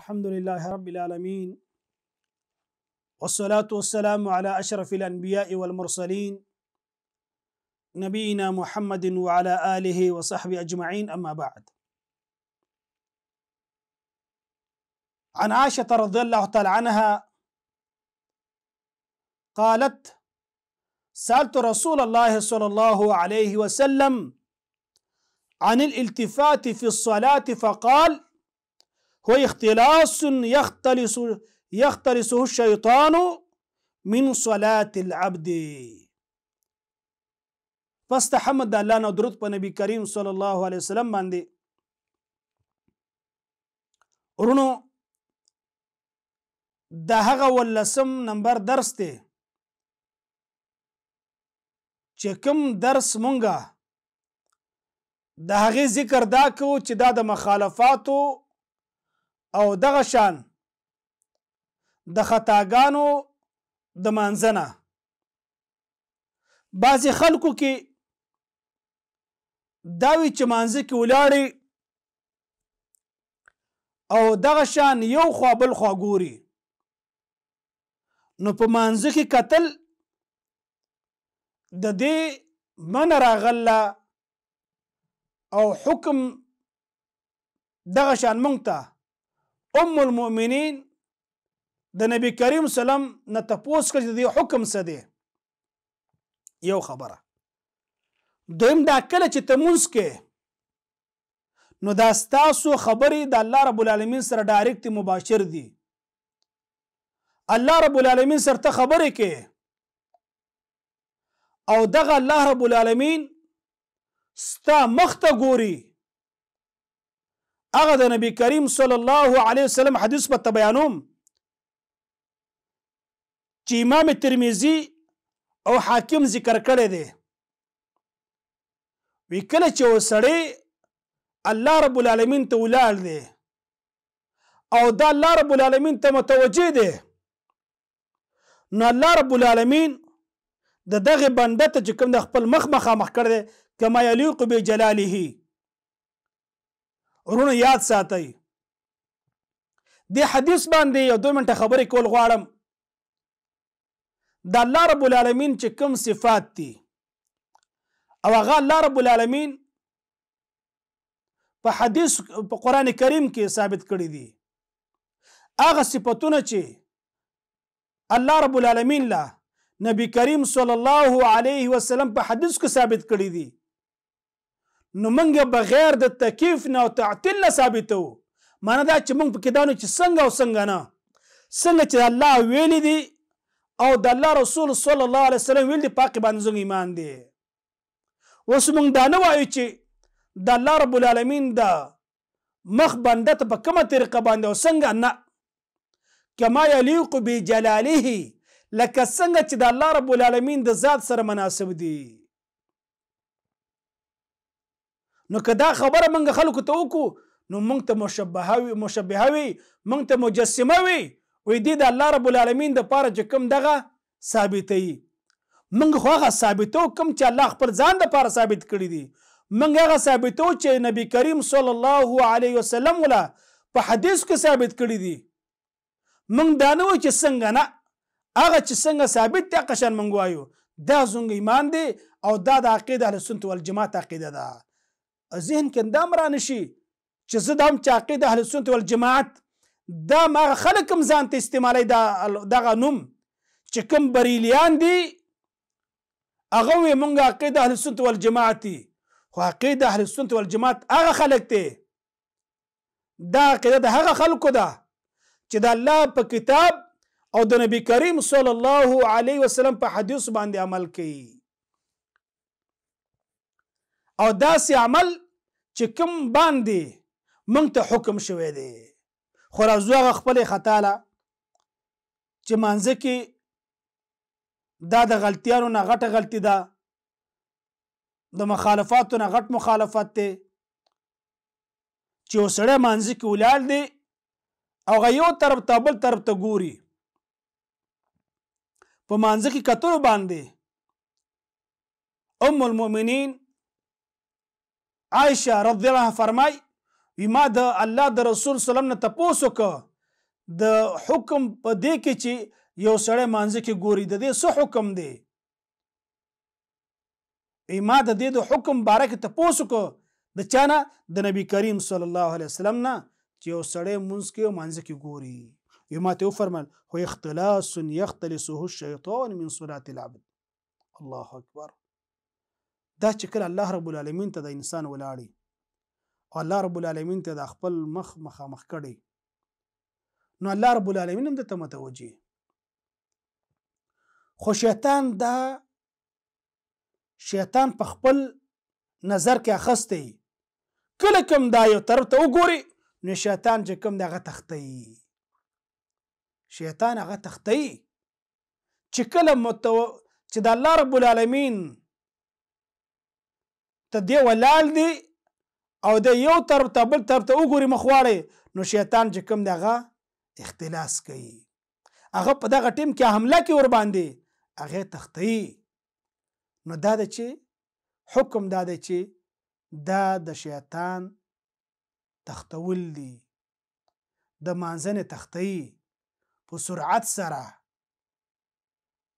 الحمد لله رب العالمين والصلاة والسلام على أشرف الأنبياء والمرسلين نبينا محمد وعلى آله وصحبه أجمعين أما بعد عن عائشة رضي الله تعالى عنها قالت سألت رسول الله صلى الله عليه وسلم عن الالتفات في الصلاة فقال واختلاس يختلس يختلسه الشيطان من صلاة العبد پس تحمد الله نو درود په نبی کریم صلی الله علیه وسلم باندې ورونو د هغه ولسم نمبر درس دی چې کوم درس مونږه د هغې ذکر دا کوو چې دا د مخالفاتو او دغه شان د خطاګانو د مانځنه بعضې خلکو کې دا وي چې مانځه کې ولاړې او دغه شان یو خوا بل خوا ګوري نو په مانځه کې قتل د دې من راغله او حکم دغه شان مونږ ته ام المؤمنین د نبی کریم سلام نه تپوس کړي د حکم څه دی یو خبره دویم دا کله چې تمونس کې نو دا ستاسو خبرې د الله رب العالمین سره ډایرکت مباشر دي الله رب العالمین سره ته خبرې کې او دغه الله رب العالمین ستا مخ ته ګوري هغه د نبی کریم صلی الله علیه وسلم حدیث په بیانوم چې امام ترمذی او حاکم ذکر کړی دی وی کله چې وسړی الله رب العالمین ته ولاړ دی او دا الله رب العالمین ته متوجه دی نو الله رب العالمین د دغه بنده ته چې کوم د خپل مخ مخامخ کړی کما یلیق بجلاله رونه یاد ساتئ د حدیث باندې یو دوه منټه خبرې کول غواړم د الله رب العالمین چې کوم صفات دي او هغه الله رب العالمین په حدیث په قران کریم کې ثابت کړی دي هغه صفاتونه چې الله رب العالمین لا نبی کریم صلی الله علیه وسلم په حدیث کې ثابت کړی دي نو موږ بغیر د تکیف نه او تعطیل نه ثابتو معنا دا چې موږ پکې دانو چې څنګه او څنګه نه څنګه چې الله ویلي دي او د الله رسول صلی الله علیه وسلم ویل دي پاک باندې زنګ ایمان دي اوس موږ دا نه وایو چې د الله رب العالمین دا مخ بنده ته په کومه طریقه باندې او څنګه نه کما یلیق بجلاله لکه څنګه چې د الله رب العالمین د ذات سره مناسب دي نو که دا خبره منګه خلکو ته وکړو نو موږ ته مشبهه مشبهه وي موږ ته مجسمه وي وې دې د الله رب العالمین د پاره چې کوم دغه ثابتې موږ خو هغه ثابتو کوم چې الله خپل ځان د پاره ثابت کړی دی موږ هغه ثابتو چې نبی کریم صلی الله علیه وسلم ولا په حدیث کې ثابت کړی دی موږ دا نه چې څنګه نه هغه چې څنګه ثابت دی قشن موږ وایو دا زونګ ایمان دی او دا د عقیده اهل سنت والجماعت عقیده ده ذهن کې اندام را نشي چې زه د هم چاقید اهل سنت والجماعت دا ما خلک هم ځان ته استعمالي دا دغه نوم چې کوم بریلیان دي هغه وي مونږه عقیده اهل سنت والجماعت دي خو عقیده اهل سنت والجماعت هغه خلک دي دا عقیده د هغه خلکو ده چې د الله په کتاب او د نبی کریم صلی الله علیه وسلم په حدیث باندې عمل کوي او داسې عمل چې کوم باندې موږ ته حکم شوی دی خو راځو هغه خپلې خطا له چې مانځه کې دا د غلطیانو نه غټه غلطي ده د مخالفاتو نه غټ مخالفت دی چې وسړی مانځي کې ولاړ دی او غ یو طرف ته بل طرف ته ګوري په مانځه کې کتلو باندې ام المؤمنین عائشه رضی الله فرمای وی ما د الله د رسول سلام نه تپوسو ک د حکم په دې کې چې یو سړی مانځ کې ګوري د دې څه حکم دی وی ما د دې د حکم باره کې تپوسو ک د چانه د نبی کریم صلی الله علیه وسلم نه چې یو سړی مونږ کې مانځ کې ګوري یو ماته وفرمل هو اختلاس يختلسه الشيطان من صلاة العبد الله اكبر دا چې کله الله رب العالمین ته د انسان ولاړی او الله رب العالمین ته د خپل مخ مخامخ کړي نو الله رب العالمین هم ته متوجي خو شیطان دا شیطان په خپل نظر کې اخسته کله کوم دا یو طرف ته وګوري نو شیطان چې کوم دغه تختی شیطان هغه تختی چې کله متو چې د الله رب العالمین ته دی ولال دی او د یو تر تبل تر ته وګوري مخواړي نو شیطان چې کوم دغه اختلاس کوي هغه په دغه ټیم کې حمله کوي ور باندې هغه تختی نو دا د چې حکم دا د چې دا د شیطان تختول دی د مانزن تختی په سرعت سره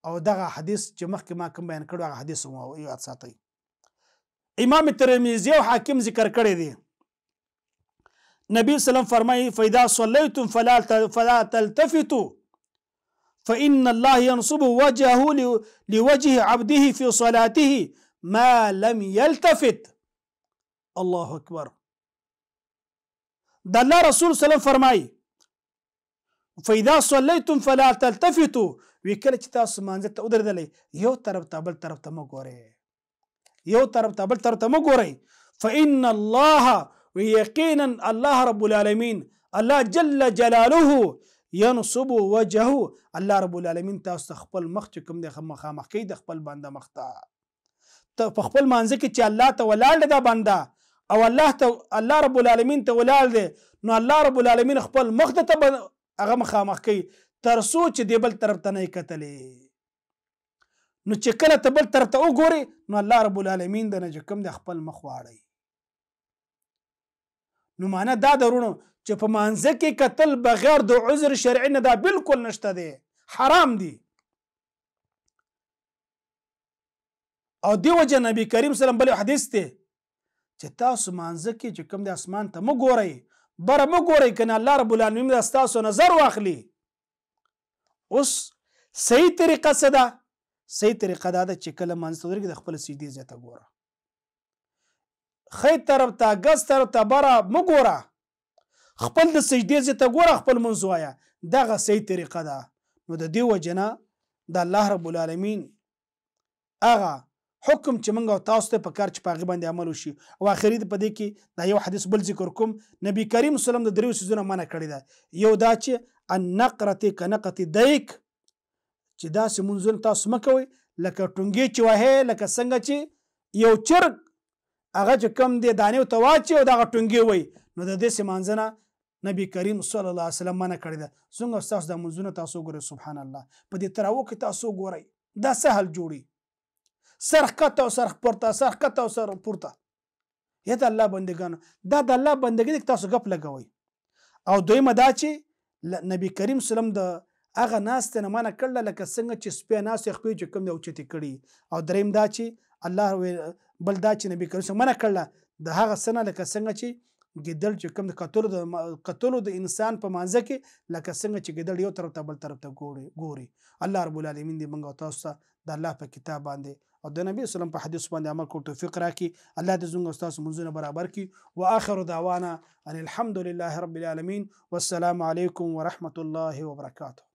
او دغه حدیث چې مخکې ما کوم بیان کړو هغه حدیث مو یاد ساتئ امام ترمذی او حاکم ذکر کړی دی نبی سلام فرمایي فاذا صليتم فلا فلا تلتفتوا فان الله ينصب وجهه لوجه عبده في صلاته ما لم يلتفت الله اکبر د الله رسول سلام فرمایي فاذا صليتم فلا تلتفتوا وکړه چې تاسو مانځ ته ودرېدلې یو طرف ته بل طرف ته مګورئ یو طرف ته بل طرف ته مو ګورئ فان الله ويقينا الله رب العالمين الله جل جلاله ينصب وجهه الله رب العالمين تاسو خپل مخ چې کوم د مخامخ کې د خپل بنده مخ ته ته خپل مانزه کې چې الله ته ولاړ دا بنده او الله ته الله رب العالمین ته ولاړ دی نو الله رب العالمین خپل مخ ته هغه مخامخ کوي تر سوچ دی بل طرف ته نه کتلې نو چې کله ته بل ترته وګوري نو الله رب العالمین د نه کوم د خپل مخ واړی نو معنا دا درونو چې په مانزه کې قتل بغیر د عذر شرعي نه دا بالکل نشته دی حرام دی او دی وجه نبی کریم صلی الله علیه وسلم حدیث ته چې تاسو مانزه کې چې کوم د اسمان ته مو ګورئ بره مو ګورئ کنه الله رب العالمین دا تاسو نظر واخلي اوس صحیح طریقه څه ده صحیح طریقه دا ده چې کله منځ ورګي د خپل سجدي زیاته ګوره خې طرف ته ګس طرف ته بره مګوره خپل د سجدي زیاته ګوره خپل منځ وایا دغه صحیح طریقه ده نو د دې وجنه د الله رب العالمین هغه حکم چې منګه تاسو ته په کار چې پاغي باندې عمل وشي او اخري په دې کې دا یو حدیث بل ذکر کوم نبی کریم صلی الله علیه وسلم د دریو سيزونه منع کړی دا یو دا چې النقرته کنقته دیک چې داسې منځونه تاسو مکوئ لکه ټونګې چې وهې لکه څنګه چې یو چرګ هغه چې کم دی دانې ته واچي او دغه ټونګې وای نو د داسې منځنه نبی کریم صلی الله علیه وسلم منه کړی ده څنګه تاسو د منځونه تاسو ګورئ سبحان الله په دې تراو کې تاسو ګورئ دا سهل جوړي سرخ کته او سرخ پورته سرخ کته او سرخ پورته یته الله بندگانو دا د الله بندګۍ تاسو غپ لګوي او دویمه دا چې نبی کریم صلی الله علیه وسلم د هغه ناست نه مانه کړل لکه څنګه چې سپې ناس خپې چې کم دی او چتی کړي او دریم دا چې الله بل دا چې نبی کریم منه کړل د هغه سنه لکه څنګه چې ګدل چې کم د قتل د قتل د انسان په مانزه کې لکه څنګه چې ګدل یو طرف ته بل طرف ته ګوري ګوري الله رب العالمین دې موږ تاسو ته د الله په کتاب باندې او د نبی اسلام په حدیث باندې عمل کول توفیق راکړي الله دې زموږ استاد منځونه برابر کړي واخر دعوانا ان الحمد لله رب العالمین والسلام علیکم ورحمت الله وبرکاته